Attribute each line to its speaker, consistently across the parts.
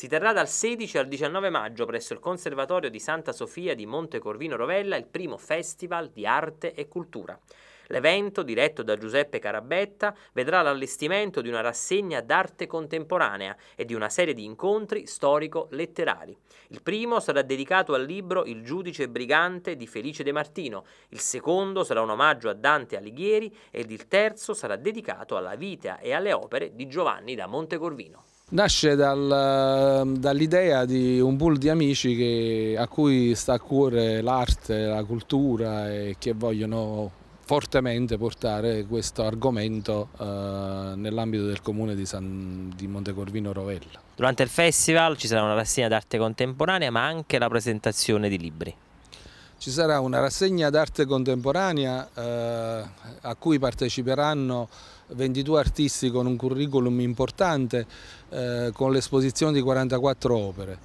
Speaker 1: Si terrà dal 16 al 19 maggio presso il Conservatorio di Santa Sofia di Monte Corvino Rovella il primo festival di arte e cultura. L'evento, diretto da Giuseppe Carabetta, vedrà l'allestimento di una rassegna d'arte contemporanea e di una serie di incontri storico-letterari. Il primo sarà dedicato al libro Il giudice brigante di Felice De Martino, il secondo sarà un omaggio a Dante Alighieri ed il terzo sarà dedicato alla vita e alle opere di Giovanni da Montecorvino.
Speaker 2: Nasce dal, dall'idea di un pool di amici che, a cui sta a cuore l'arte, la cultura e che vogliono fortemente portare questo argomento eh, nell'ambito del comune di, San, di Montecorvino Rovella.
Speaker 1: Durante il festival ci sarà una rassegna d'arte contemporanea ma anche la presentazione di libri
Speaker 2: ci sarà una rassegna d'arte contemporanea eh, a cui parteciperanno 22 artisti con un curriculum importante eh, con l'esposizione di 44 opere.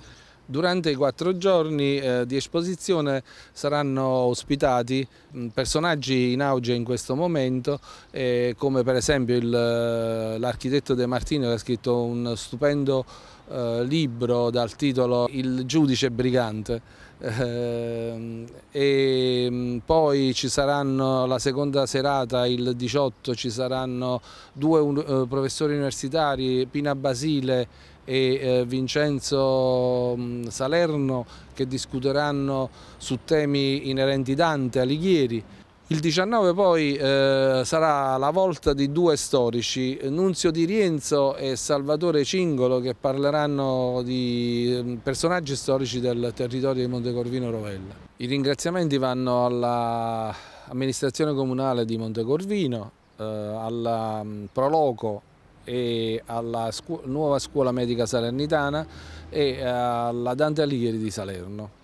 Speaker 2: Durante i quattro giorni eh, di esposizione saranno ospitati mm, personaggi in auge in questo momento eh, come per esempio eh, l'architetto De Martino che ha scritto un stupendo eh, libro dal titolo Il giudice brigante eh, e mm, poi ci saranno la seconda serata il 18 ci saranno due un, eh, professori universitari Pina Basile e eh, Vincenzo mm, Salerno che discuteranno su temi inerenti Dante, Alighieri. Il 19 poi eh, sarà la volta di due storici, Nunzio Di Rienzo e Salvatore Cingolo che parleranno di mm, personaggi storici del territorio di Montecorvino Rovella. I ringraziamenti vanno all'amministrazione comunale di Montecorvino, eh, alla mm, Proloco e alla scu nuova scuola medica salernitana e eh, alla Dante Alighieri di Salerno.